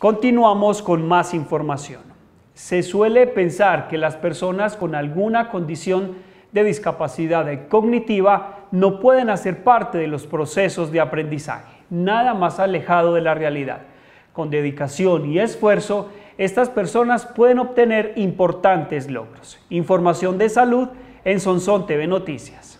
Continuamos con más información. Se suele pensar que las personas con alguna condición de discapacidad cognitiva no pueden hacer parte de los procesos de aprendizaje, nada más alejado de la realidad. Con dedicación y esfuerzo, estas personas pueden obtener importantes logros. Información de salud en Sonson TV Noticias.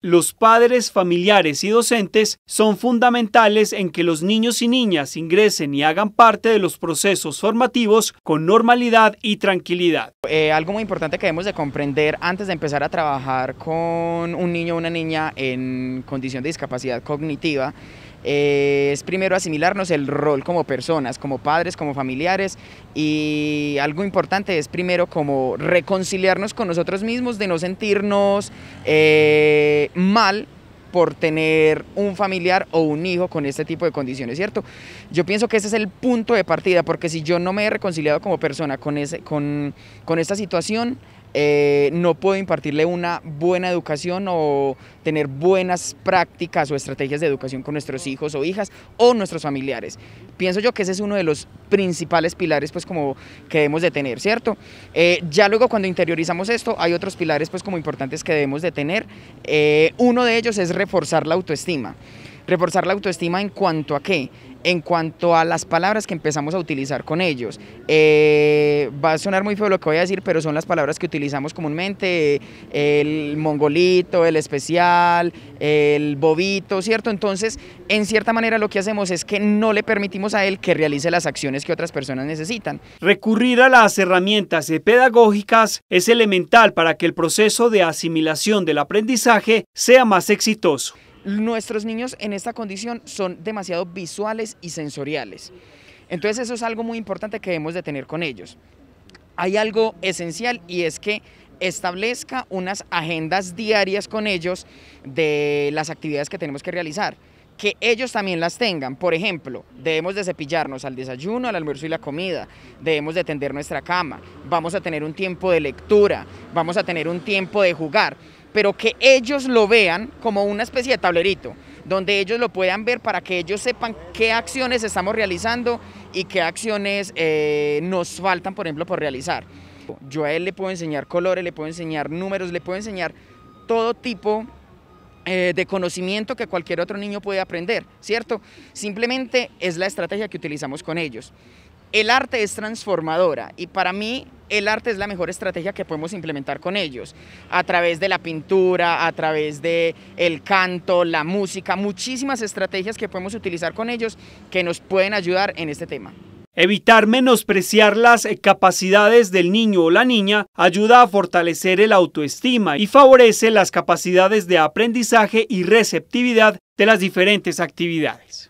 Los padres, familiares y docentes son fundamentales en que los niños y niñas ingresen y hagan parte de los procesos formativos con normalidad y tranquilidad. Eh, algo muy importante que debemos de comprender antes de empezar a trabajar con un niño o una niña en condición de discapacidad cognitiva es primero asimilarnos el rol como personas, como padres, como familiares y algo importante es primero como reconciliarnos con nosotros mismos, de no sentirnos eh, mal por tener un familiar o un hijo con este tipo de condiciones, ¿cierto? Yo pienso que ese es el punto de partida, porque si yo no me he reconciliado como persona con, ese, con, con esta situación, eh, no puedo impartirle una buena educación o tener buenas prácticas o estrategias de educación con nuestros hijos o hijas o nuestros familiares. Pienso yo que ese es uno de los principales pilares pues como que debemos de tener, ¿cierto? Eh, ya luego cuando interiorizamos esto hay otros pilares pues como importantes que debemos de tener. Eh, uno de ellos es reforzar la autoestima. Reforzar la autoestima en cuanto a qué? en cuanto a las palabras que empezamos a utilizar con ellos. Eh, va a sonar muy feo lo que voy a decir, pero son las palabras que utilizamos comúnmente, el mongolito, el especial, el bobito, ¿cierto? Entonces, en cierta manera lo que hacemos es que no le permitimos a él que realice las acciones que otras personas necesitan. Recurrir a las herramientas pedagógicas es elemental para que el proceso de asimilación del aprendizaje sea más exitoso. Nuestros niños en esta condición son demasiado visuales y sensoriales. Entonces eso es algo muy importante que debemos de tener con ellos. Hay algo esencial y es que establezca unas agendas diarias con ellos de las actividades que tenemos que realizar que ellos también las tengan. Por ejemplo, debemos de cepillarnos al desayuno, al almuerzo y la comida, debemos de tender nuestra cama, vamos a tener un tiempo de lectura, vamos a tener un tiempo de jugar pero que ellos lo vean como una especie de tablerito, donde ellos lo puedan ver para que ellos sepan qué acciones estamos realizando y qué acciones eh, nos faltan, por ejemplo, por realizar. Yo a él le puedo enseñar colores, le puedo enseñar números, le puedo enseñar todo tipo eh, de conocimiento que cualquier otro niño puede aprender, ¿cierto? Simplemente es la estrategia que utilizamos con ellos el arte es transformadora y para mí el arte es la mejor estrategia que podemos implementar con ellos, a través de la pintura, a través de el canto, la música, muchísimas estrategias que podemos utilizar con ellos que nos pueden ayudar en este tema. Evitar menospreciar las eh, capacidades del niño o la niña ayuda a fortalecer el autoestima y favorece las capacidades de aprendizaje y receptividad de las diferentes actividades.